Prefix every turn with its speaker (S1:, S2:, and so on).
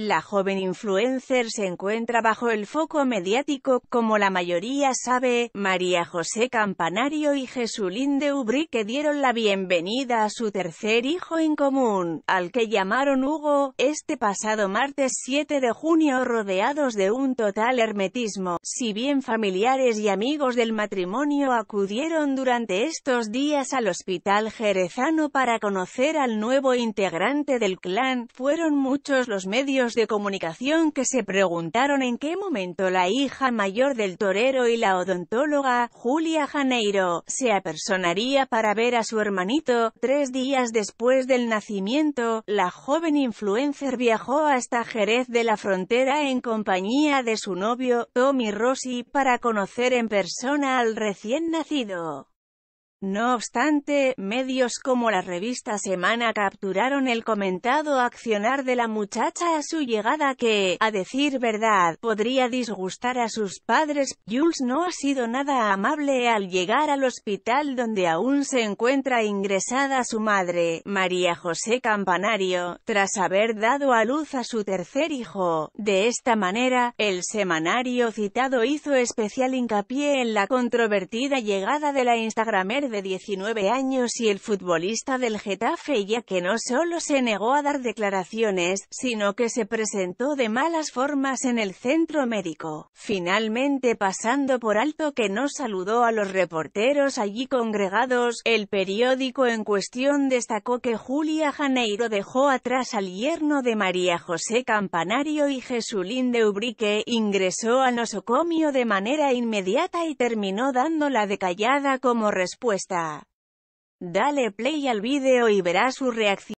S1: La joven influencer se encuentra bajo el foco mediático, como la mayoría sabe, María José Campanario y Jesulín de Ubrí que dieron la bienvenida a su tercer hijo en común, al que llamaron Hugo, este pasado martes 7 de junio rodeados de un total hermetismo, si bien familiares y amigos del matrimonio acudieron durante estos días al hospital jerezano para conocer al nuevo integrante del clan, fueron muchos los medios de comunicación que se preguntaron en qué momento la hija mayor del torero y la odontóloga, Julia Janeiro, se apersonaría para ver a su hermanito. Tres días después del nacimiento, la joven influencer viajó hasta Jerez de la Frontera en compañía de su novio, Tommy Rossi, para conocer en persona al recién nacido. No obstante, medios como la revista Semana capturaron el comentado accionar de la muchacha a su llegada que, a decir verdad, podría disgustar a sus padres. Jules no ha sido nada amable al llegar al hospital donde aún se encuentra ingresada su madre, María José Campanario, tras haber dado a luz a su tercer hijo. De esta manera, el semanario citado hizo especial hincapié en la controvertida llegada de la Instagramer de 19 años y el futbolista del Getafe ya que no solo se negó a dar declaraciones, sino que se presentó de malas formas en el centro médico, finalmente pasando por alto que no saludó a los reporteros allí congregados, el periódico en cuestión destacó que Julia Janeiro dejó atrás al yerno de María José Campanario y Jesulín de Ubrique, ingresó al nosocomio de manera inmediata y terminó dando la callada como respuesta. Dale play al vídeo y verás su reacción.